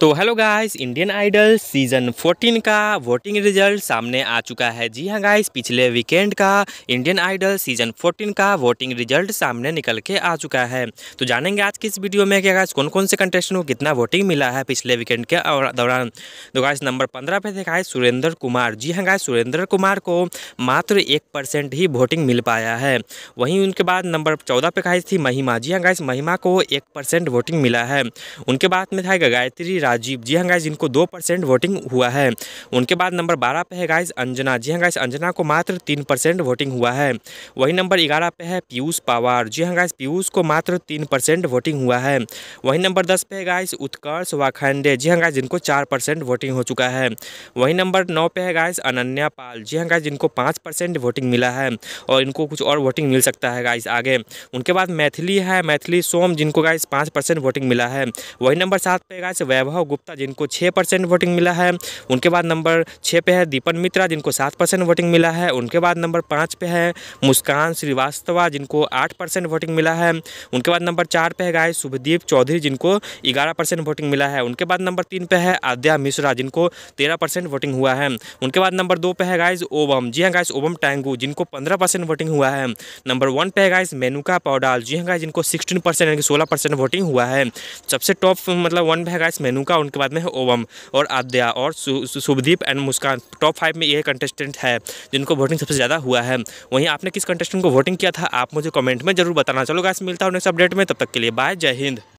तो hello guys Indian Idol season 14 का voting result सामने आ चुका है जी हाँ गाइस पिछले वीकेंड का इंडियन आइडल सीज़न 14 का वोटिंग रिजल्ट सामने निकल के आ चुका है तो जानेंगे आज की इस वीडियो में कि गाइस कौन कौन से कंटेस्टेंट को कितना वोटिंग मिला है पिछले वीकेंड के दौरान तो गाइस नंबर पंद्रह पे देखा है सुरेंद्र कुमार जी हाँ गाइस सुरेंद्र कुमार को मात्र एक ही वोटिंग मिल पाया है वहीं उनके बाद नंबर चौदह पे खाई थी महिमा जी हाँ गाइस महिमा को एक वोटिंग मिला है उनके बाद में था गायत्री राजीव जी हाँ गाइज इनको दो परसेंट वोटिंग हुआ है उनके बाद नंबर बारह पे है गाइज अंजना जी हाँ गाइज अंजना को मात्र तीन परसेंट वोटिंग हुआ है वही नंबर ग्यारह पे है पीयूष पावार जी हाँ गाइज पीयूष को मात्र तीन परसेंट वोटिंग हुआ है वहीं नंबर दस पे है गाइज उत्कर्ष वाखंडे जी हाँ गाइज इनको चार परसेंट वोटिंग हो चुका है वहीं नंबर नौ पे है गाइज अनन्या पाल जी हाँ गाइज इनको पाँच परसेंट वोटिंग मिला है और इनको कुछ और वोटिंग मिल सकता है गाइज आगे उनके बाद मैथिली है मैथिली सोम जिनको गाइज पाँच परसेंट वोटिंग मिला है वहीं नंबर सात पे गाइज वैभव वैभव गुप्ता जिनको छः परसेंट वोटिंग मिला है उनके बाद नंबर छः पे है दीपन मित्रा जिनको सात परसेंट वोटिंग मिला है उनके बाद नंबर पाँच पे है मुस्कान श्रीवास्तवा जिनको आठ परसेंट वोटिंग मिला है उनके बाद नंबर चार पे है गाय शुभदीप चौधरी जिनको ग्यारह परसेंट वोटिंग मिला है उनके बाद नंबर तीन पे है आद्या मिश्रा जिनको तेरह परसेंट वोटिंग हुआ है उनके बाद नंबर दो पे है गाइज ओबम जी हाँ गाइज ओबम टैंगू जिनको पंद्रह परसेंट वोटिंग हुआ है नंबर वन पे है गाइज मेनुका पौडाल जी हाँ गाइज जिनको सिक्सटीन परसेंट यानी सोलह परसेंट वोटिंग हुआ है सबसे टॉप मतलब वन पे है गाइज मेनुका चुका उनके बाद में है ओवम और आद्या और Shubhdeep and Muskan top five में यह कंटेस्टेंट है जिनको वोटिंग सबसे ज़्यादा हुआ है वहीं आपने किस कंटेस्टेंट को वोटिंग किया था आप मुझे कमेंट में जरूर बताना चलो गाइस मिलता है नेक्स्ट अपडेट में तब तक के लिए बाय जय हिंद